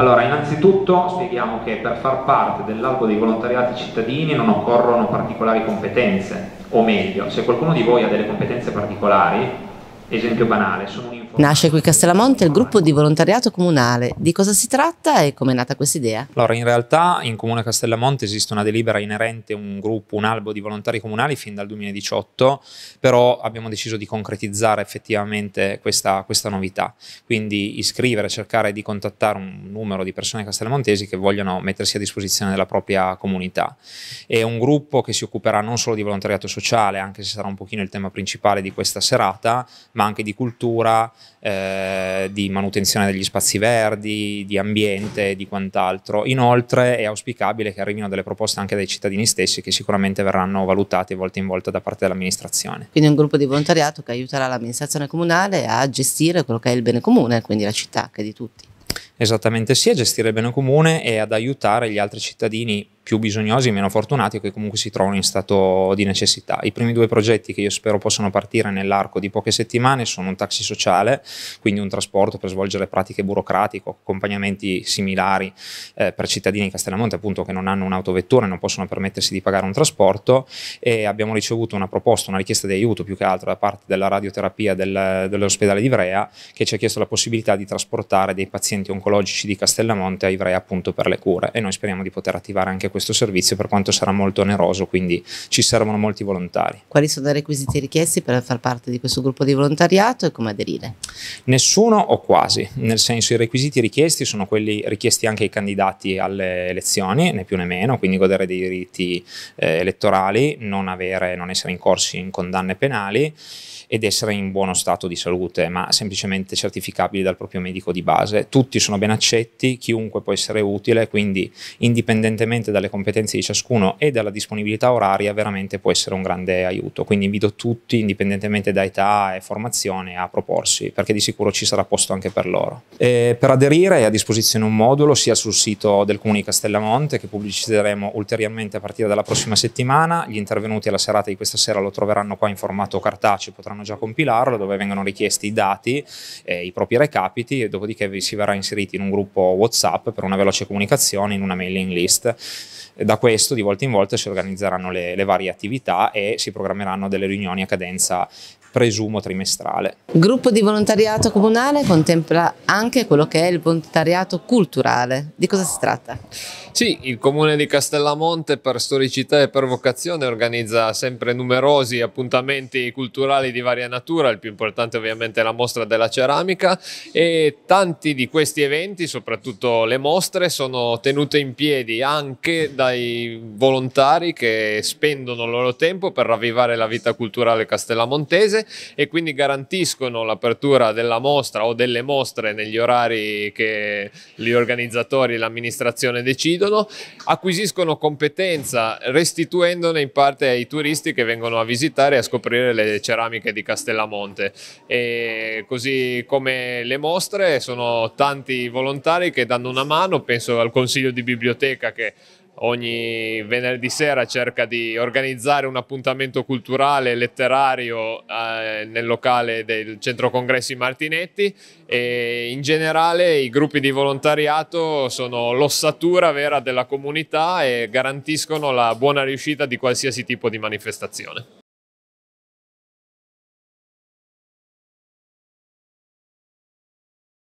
Allora, innanzitutto spieghiamo che per far parte dell'albo dei volontariati cittadini non occorrono particolari competenze, o meglio, se qualcuno di voi ha delle competenze particolari, Esempio banale, Sono un Nasce qui Castellamonte il gruppo di volontariato comunale. Di cosa si tratta e come è nata questa idea? Allora, in realtà in Comune Castellamonte esiste una delibera inerente a un gruppo, un albo di volontari comunali fin dal 2018, però abbiamo deciso di concretizzare effettivamente questa, questa novità. Quindi iscrivere, cercare di contattare un numero di persone castellamontesi che vogliono mettersi a disposizione della propria comunità. È un gruppo che si occuperà non solo di volontariato sociale, anche se sarà un pochino il tema principale di questa serata, ma ma anche di cultura, eh, di manutenzione degli spazi verdi, di ambiente, e di quant'altro. Inoltre è auspicabile che arrivino delle proposte anche dai cittadini stessi che sicuramente verranno valutate volta in volta da parte dell'amministrazione. Quindi un gruppo di volontariato che aiuterà l'amministrazione comunale a gestire quello che è il bene comune, quindi la città che è di tutti. Esattamente sì, a gestire il bene comune e ad aiutare gli altri cittadini più bisognosi e meno fortunati che comunque si trovano in stato di necessità. I primi due progetti che io spero possano partire nell'arco di poche settimane sono un taxi sociale, quindi un trasporto per svolgere pratiche burocratiche, accompagnamenti similari eh, per cittadini di Castellamonte appunto che non hanno un'autovettura e non possono permettersi di pagare un trasporto e abbiamo ricevuto una proposta, una richiesta di aiuto più che altro da parte della radioterapia del, dell'ospedale di Ivrea che ci ha chiesto la possibilità di trasportare dei pazienti oncologici di Castellamonte a Ivrea appunto per le cure e noi speriamo di poter attivare anche questo questo servizio per quanto sarà molto oneroso, quindi ci servono molti volontari. Quali sono i requisiti richiesti per far parte di questo gruppo di volontariato e come aderire? Nessuno o quasi, nel senso i requisiti richiesti sono quelli richiesti anche ai candidati alle elezioni, né più né meno, quindi godere dei diritti eh, elettorali, non, avere, non essere incorsi in condanne penali ed essere in buono stato di salute, ma semplicemente certificabili dal proprio medico di base. Tutti sono ben accetti, chiunque può essere utile, quindi indipendentemente dalle competenze di ciascuno e dalla disponibilità oraria veramente può essere un grande aiuto. Quindi invito tutti, indipendentemente da età e formazione, a proporsi perché di sicuro ci sarà posto anche per loro. E per aderire è a disposizione un modulo sia sul sito del Comune di Castellamonte che pubblicizzeremo ulteriormente a partire dalla prossima settimana. Gli intervenuti alla serata di questa sera lo troveranno qua in formato cartaceo, potranno già compilarlo dove vengono richiesti i dati, e i propri recapiti e dopodiché vi si verrà inseriti in un gruppo WhatsApp per una veloce comunicazione, in una mailing list da questo di volta in volta si organizzeranno le, le varie attività e si programmeranno delle riunioni a cadenza presumo trimestrale. Il gruppo di volontariato comunale contempla anche quello che è il volontariato culturale. Di cosa si tratta? Sì, il comune di Castellamonte per storicità e per vocazione organizza sempre numerosi appuntamenti culturali di varia natura, il più importante ovviamente è la mostra della ceramica e tanti di questi eventi, soprattutto le mostre, sono tenute in piedi anche dai volontari che spendono il loro tempo per ravvivare la vita culturale castellamontese paese e quindi garantiscono l'apertura della mostra o delle mostre negli orari che gli organizzatori e l'amministrazione decidono, acquisiscono competenza restituendone in parte ai turisti che vengono a visitare e a scoprire le ceramiche di Castellamonte. E così come le mostre sono tanti volontari che danno una mano, penso al consiglio di biblioteca che ogni venerdì sera cerca di organizzare un appuntamento culturale e letterario eh, nel locale del Centro Congressi Martinetti e in generale i gruppi di volontariato sono l'ossatura vera della comunità e garantiscono la buona riuscita di qualsiasi tipo di manifestazione.